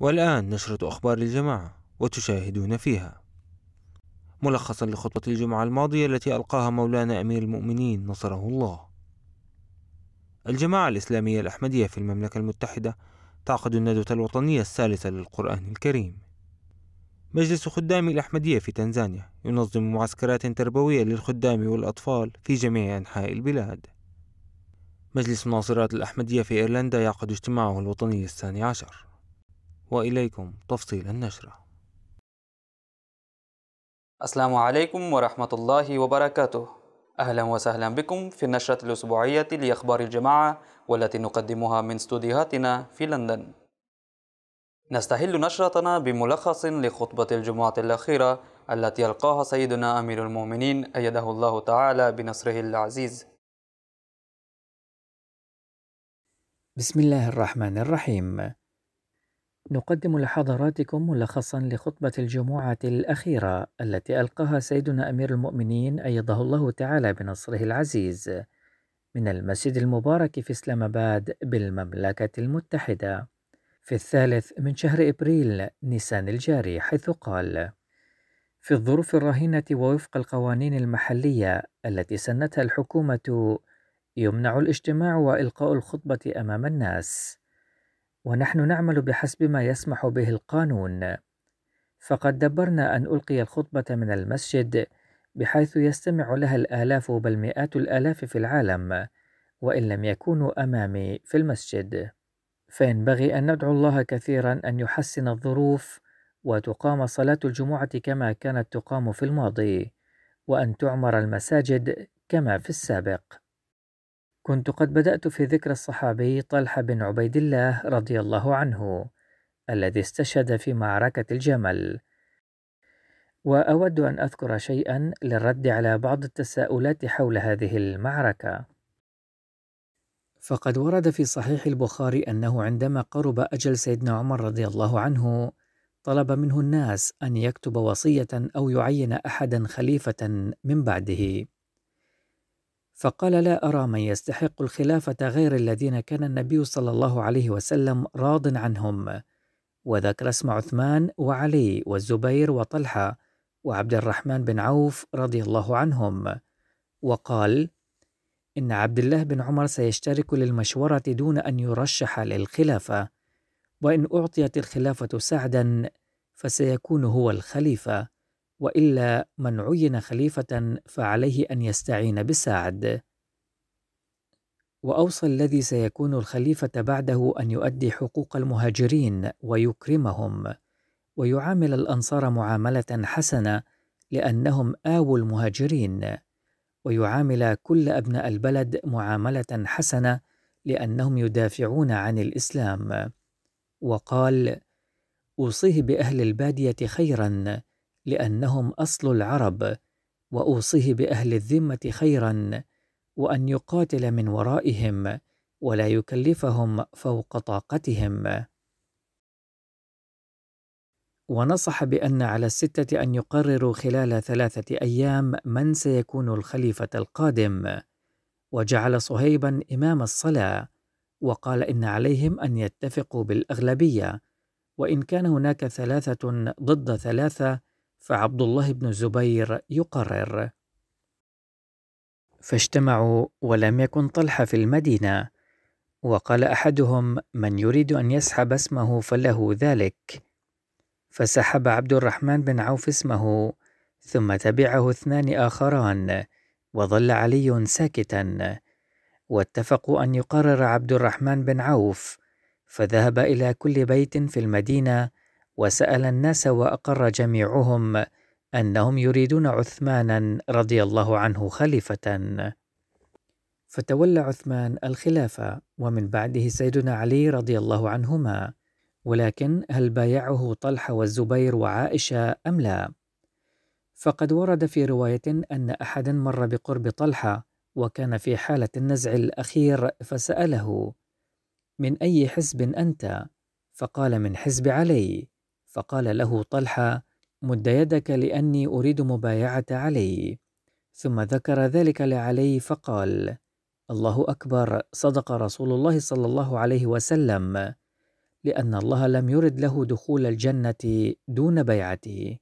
والآن نشرة أخبار الجماعة وتشاهدون فيها ملخصا لخطبة الجمعة الماضية التي ألقاها مولانا أمير المؤمنين نصره الله الجماعة الإسلامية الأحمدية في المملكة المتحدة تعقد الندوة الوطنية الثالثة للقرآن الكريم مجلس خدام الأحمدية في تنزانيا ينظم معسكرات تربوية للخدام والأطفال في جميع أنحاء البلاد مجلس الناصرات الأحمدية في إيرلندا يعقد اجتماعه الوطني الثاني عشر وإليكم تفصيل النشرة السلام عليكم ورحمة الله وبركاته أهلا وسهلا بكم في النشرة الأسبوعية لأخبار الجماعة والتي نقدمها من استوديوهاتنا في لندن نستهل نشرتنا بملخص لخطبة الجمعة الأخيرة التي ألقاها سيدنا أمير المؤمنين أيده الله تعالى بنصره العزيز بسم الله الرحمن الرحيم نقدم لحضراتكم ملخصا لخطبة الجمعة الأخيرة التي ألقاها سيدنا أمير المؤمنين أيده الله تعالى بنصره العزيز من المسجد المبارك في اسلام آباد بالمملكة المتحدة في الثالث من شهر إبريل نيسان الجاري حيث قال: في الظروف الرهينة ووفق القوانين المحلية التي سنتها الحكومة يمنع الاجتماع وإلقاء الخطبة أمام الناس. ونحن نعمل بحسب ما يسمح به القانون فقد دبرنا ان القي الخطبه من المسجد بحيث يستمع لها الالاف بل مئات الالاف في العالم وان لم يكونوا امامي في المسجد فينبغي ان ندعو الله كثيرا ان يحسن الظروف وتقام صلاه الجمعه كما كانت تقام في الماضي وان تعمر المساجد كما في السابق كنت قد بدأت في ذكر الصحابي طلحة بن عبيد الله رضي الله عنه الذي استشهد في معركة الجمل وأود أن أذكر شيئا للرد على بعض التساؤلات حول هذه المعركة فقد ورد في صحيح البخاري أنه عندما قرب أجل سيدنا عمر رضي الله عنه طلب منه الناس أن يكتب وصية أو يعين أحدا خليفة من بعده فقال لا أرى من يستحق الخلافة غير الذين كان النبي صلى الله عليه وسلم راض عنهم وذكر اسم عثمان وعلي والزبير وطلحة وعبد الرحمن بن عوف رضي الله عنهم وقال إن عبد الله بن عمر سيشترك للمشورة دون أن يرشح للخلافة وإن أعطيت الخلافة سعدا فسيكون هو الخليفة والا من عين خليفه فعليه ان يستعين بالساعد واوصى الذي سيكون الخليفه بعده ان يؤدي حقوق المهاجرين ويكرمهم ويعامل الانصار معامله حسنه لانهم اووا المهاجرين ويعامل كل ابناء البلد معامله حسنه لانهم يدافعون عن الاسلام وقال اوصيه باهل الباديه خيرا لأنهم أصل العرب وأوصيه بأهل الذمة خيرا وأن يقاتل من ورائهم ولا يكلفهم فوق طاقتهم ونصح بأن على الستة أن يقرروا خلال ثلاثة أيام من سيكون الخليفة القادم، وجعل صهيبا إمام الصلاة، وقال إن عليهم أن يتفقوا بالأغلبية، وإن كان هناك ثلاثة ضد ثلاثة فعبد الله بن الزبير يقرر فاجتمعوا ولم يكن طلحه في المدينه وقال احدهم من يريد ان يسحب اسمه فله ذلك فسحب عبد الرحمن بن عوف اسمه ثم تبعه اثنان اخران وظل علي ساكتا واتفقوا ان يقرر عبد الرحمن بن عوف فذهب الى كل بيت في المدينه وسأل الناس وأقر جميعهم أنهم يريدون عثمانا رضي الله عنه خليفة فتولى عثمان الخلافة ومن بعده سيدنا علي رضي الله عنهما ولكن هل بايعه طلحة والزبير وعائشة أم لا؟ فقد ورد في رواية أن أحدا مر بقرب طلحة وكان في حالة النزع الأخير فسأله: من أي حزب أنت؟ فقال من حزب علي فقال له طلحة مد يدك لأني أريد مبايعة علي ثم ذكر ذلك لعلي فقال الله أكبر صدق رسول الله صلى الله عليه وسلم لأن الله لم يرد له دخول الجنة دون بيعته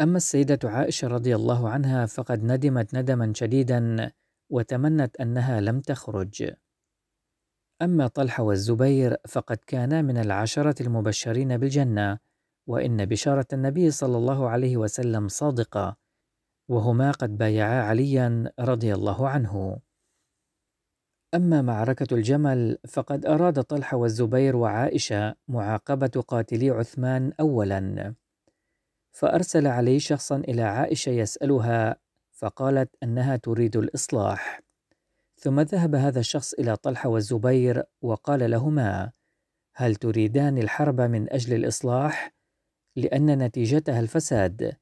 أما السيدة عائشة رضي الله عنها فقد ندمت ندما شديدا وتمنت أنها لم تخرج أما طلحة والزبير فقد كانا من العشرة المبشرين بالجنة، وإن بشارة النبي صلى الله عليه وسلم صادقة، وهما قد بايعا عليا رضي الله عنه. أما معركة الجمل فقد أراد طلحة والزبير وعائشة معاقبة قاتلي عثمان أولا، فأرسل علي شخصا إلى عائشة يسألها، فقالت أنها تريد الإصلاح. ثم ذهب هذا الشخص إلى طلحة والزبير وقال لهما: هل تريدان الحرب من أجل الإصلاح؟ لأن نتيجتها الفساد،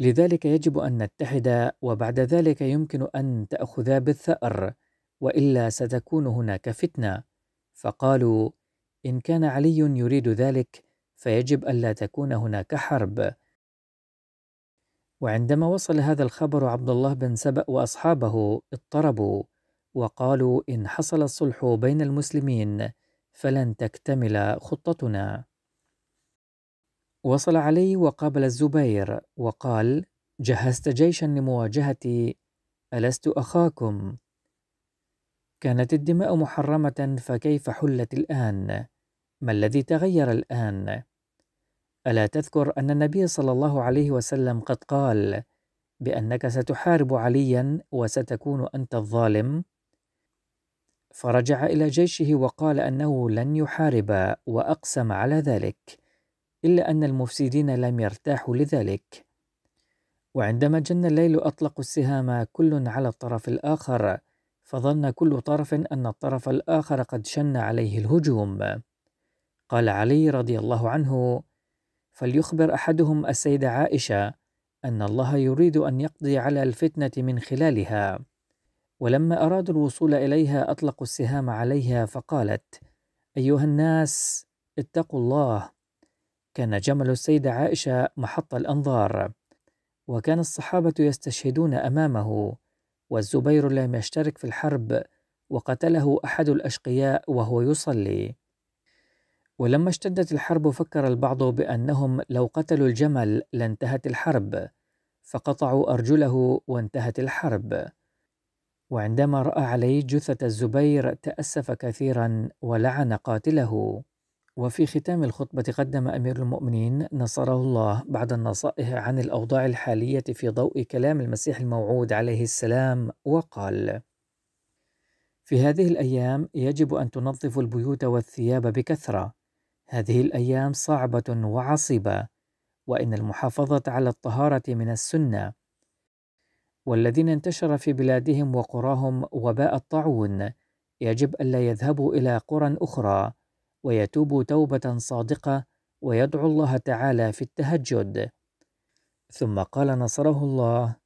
لذلك يجب أن نتحد وبعد ذلك يمكن أن تأخذا بالثأر، وإلا ستكون هناك فتنة. فقالوا: إن كان علي يريد ذلك فيجب ألا تكون هناك حرب. وعندما وصل هذا الخبر عبد الله بن سبأ وأصحابه اضطربوا وقالوا إن حصل الصلح بين المسلمين فلن تكتمل خطتنا. وصل علي وقابل الزبير وقال: جهزت جيشا لمواجهتي، ألست أخاكم؟ كانت الدماء محرمة فكيف حلت الآن؟ ما الذي تغير الآن؟ ألا تذكر أن النبي صلى الله عليه وسلم قد قال: بأنك ستحارب عليا وستكون أنت الظالم؟ فرجع إلى جيشه وقال أنه لن يحارب وأقسم على ذلك، إلا أن المفسدين لم يرتاحوا لذلك. وعندما جن الليل أطلقوا السهام كل على الطرف الآخر، فظن كل طرف أن الطرف الآخر قد شن عليه الهجوم. قال علي رضي الله عنه: فليخبر أحدهم السيدة عائشة أن الله يريد أن يقضي على الفتنة من خلالها. ولما أرادوا الوصول إليها أطلقوا السهام عليها فقالت: أيها الناس اتقوا الله. كان جمل السيدة عائشة محط الأنظار، وكان الصحابة يستشهدون أمامه، والزبير لم يشترك في الحرب، وقتله أحد الأشقياء وهو يصلي. ولما اشتدت الحرب فكر البعض بأنهم لو قتلوا الجمل لانتهت الحرب، فقطعوا أرجله وانتهت الحرب. وعندما راى علي جثه الزبير تاسف كثيرا ولعن قاتله وفي ختام الخطبة قدم أمير المؤمنين نصره الله بعد النصائح عن الأوضاع الحالية في ضوء كلام المسيح الموعود عليه السلام وقال: في هذه الأيام يجب أن تنظفوا البيوت والثياب بكثرة، هذه الأيام صعبة وعصيبة، وإن المحافظة على الطهارة من السنة، والذين انتشر في بلادهم وقراهم وباء الطاعون يجب ألا يذهبوا إلى قرى أخرى ويتوبوا توبة صادقة ويدعو الله تعالى في التهجد ثم قال نصره الله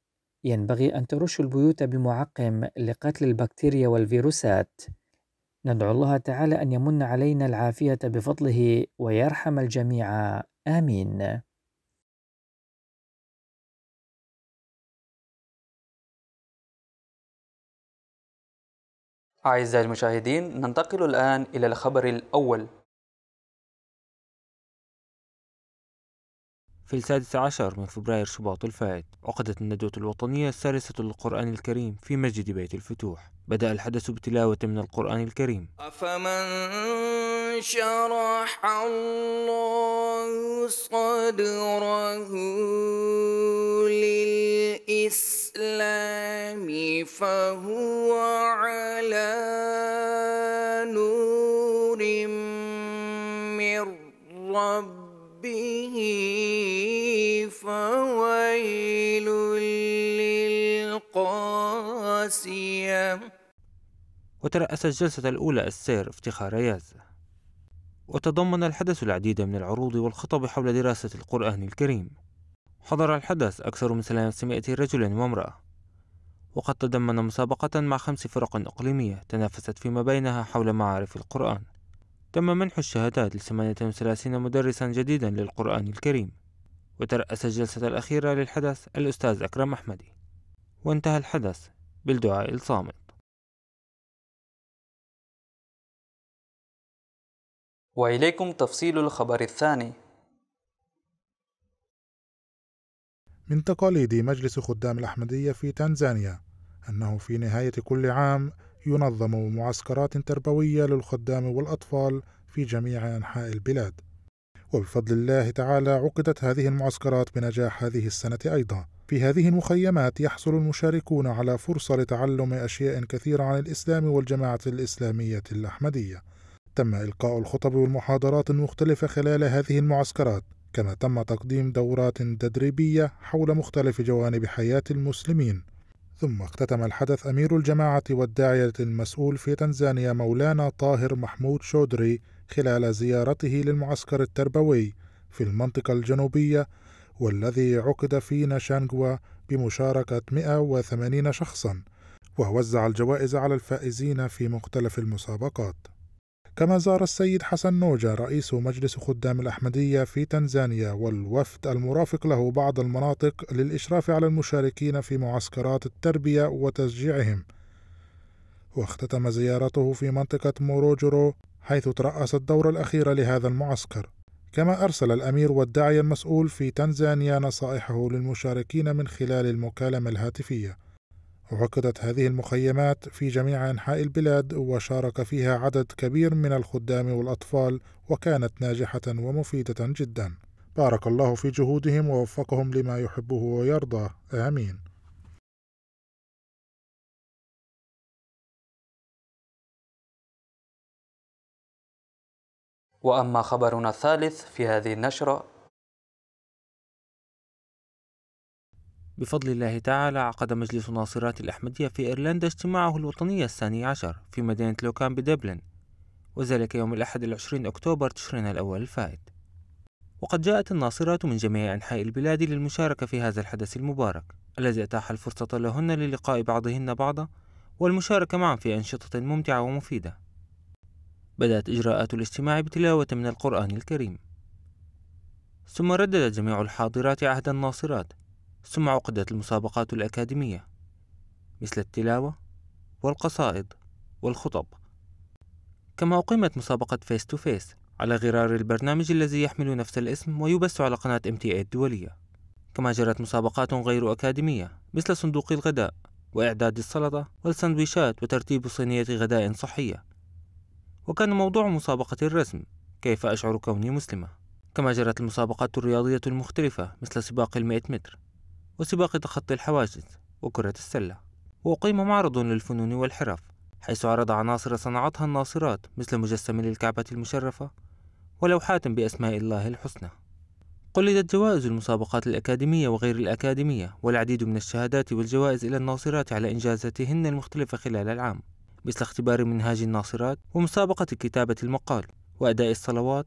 ينبغي أن ترش البيوت بمعقم لقتل البكتيريا والفيروسات ندعو الله تعالى أن يمن علينا العافية بفضله ويرحم الجميع آمين أعزائي المشاهدين ننتقل الآن إلى الخبر الأول في السادس عشر من فبراير شباط الفائت عقدت الندوة الوطنية السادسة للقرآن الكريم في مسجد بيت الفتوح بدأ الحدث بتلاوة من القرآن الكريم أفمن شرح الله صدره للإسلام الإسلام فهو على نور من ربه فويل للقاسية وترأس الجلسة الأولى السير افتخار يازة وتضمن الحدث العديد من العروض والخطب حول دراسة القرآن الكريم حضر الحدث أكثر من 300 رجل وامرأة وقد تضمن مسابقة مع خمس فرق إقليمية تنافست فيما بينها حول معارف القرآن تم منح الشهادات ل 38 مدرسا جديدا للقرآن الكريم وترأس الجلسة الأخيرة للحدث الأستاذ أكرم أحمدي وانتهى الحدث بالدعاء الصامت وإليكم تفصيل الخبر الثاني من تقاليد مجلس خدام الأحمدية في تنزانيا أنه في نهاية كل عام ينظم معسكرات تربوية للخدام والأطفال في جميع أنحاء البلاد وبفضل الله تعالى عقدت هذه المعسكرات بنجاح هذه السنة أيضا في هذه المخيمات يحصل المشاركون على فرصة لتعلم أشياء كثيرة عن الإسلام والجماعة الإسلامية الأحمدية تم إلقاء الخطب والمحاضرات المختلفة خلال هذه المعسكرات كما تم تقديم دورات تدريبية حول مختلف جوانب حياة المسلمين ثم اختتم الحدث أمير الجماعة والداعية المسؤول في تنزانيا مولانا طاهر محمود شودري خلال زيارته للمعسكر التربوي في المنطقة الجنوبية والذي عقد في نشانغوا بمشاركة 180 شخصا ووزع الجوائز على الفائزين في مختلف المسابقات كما زار السيد حسن نوجا رئيس مجلس خدام الأحمدية في تنزانيا والوفد المرافق له بعض المناطق للإشراف على المشاركين في معسكرات التربية وتشجيعهم واختتم زيارته في منطقة موروجورو حيث ترأس الدورة الأخيرة لهذا المعسكر كما أرسل الأمير والداعية المسؤول في تنزانيا نصائحه للمشاركين من خلال المكالمة الهاتفية عقدت هذه المخيمات في جميع أنحاء البلاد وشارك فيها عدد كبير من الخدام والأطفال وكانت ناجحة ومفيدة جدا بارك الله في جهودهم ووفقهم لما يحبه ويرضى آمين وأما خبرنا الثالث في هذه النشرة بفضل الله تعالى عقد مجلس ناصرات الأحمدية في إيرلندا اجتماعه الوطني الثاني عشر في مدينة لوكان بدبلن وذلك يوم الأحد العشرين أكتوبر تشرين الأول الفائت وقد جاءت الناصرات من جميع أنحاء البلاد للمشاركة في هذا الحدث المبارك الذي أتاح الفرصة لهن للقاء بعضهن بعضا والمشاركة معا في أنشطة ممتعة ومفيدة بدأت إجراءات الاجتماع بتلاوة من القرآن الكريم ثم ردد جميع الحاضرات عهد الناصرات ثم عقدت المسابقات الأكاديمية مثل التلاوة والقصائد والخطب كما أقيمت مسابقة فيس تو فيس على غرار البرنامج الذي يحمل نفس الاسم ويبث على قناة ام تي الدولية كما جرت مسابقات غير أكاديمية مثل صندوق الغداء وإعداد السلطة والسندويشات وترتيب صينية غداء صحية وكان موضوع مسابقة الرسم كيف أشعر كوني مسلمة كما جرت المسابقات الرياضية المختلفة مثل سباق المئة متر وسباق تخطي الحواجز وكرة السلة وأقيم معرض للفنون والحرف حيث عرض عناصر صنعتها الناصرات مثل مجسم للكعبة المشرفة ولوحات بأسماء الله الحسنى قلدت جوائز المسابقات الأكاديمية وغير الأكاديمية والعديد من الشهادات والجوائز إلى الناصرات على إنجازاتهن المختلفة خلال العام مثل اختبار منهاج الناصرات ومسابقة كتابة المقال وأداء الصلوات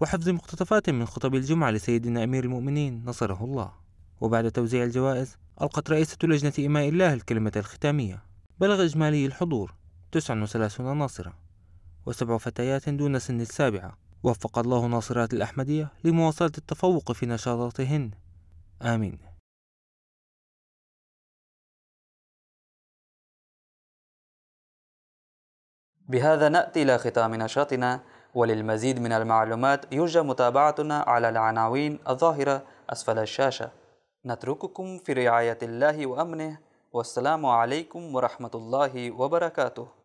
وحفظ مقتطفات من خطب الجمعة لسيدنا أمير المؤمنين نصره الله وبعد توزيع الجوائز ألقت رئيسة لجنة إماء الله الكلمة الختامية بلغ إجمالي الحضور 39 ناصرة وسبع فتيات دون سن السابعة وفق الله ناصرات الأحمدية لمواصلة التفوق في نشاطاتهن آمين بهذا نأتي إلى ختام نشاطنا وللمزيد من المعلومات يرجى متابعتنا على العناوين الظاهرة أسفل الشاشة نترككم في رعاية الله وأمنه والسلام عليكم ورحمة الله وبركاته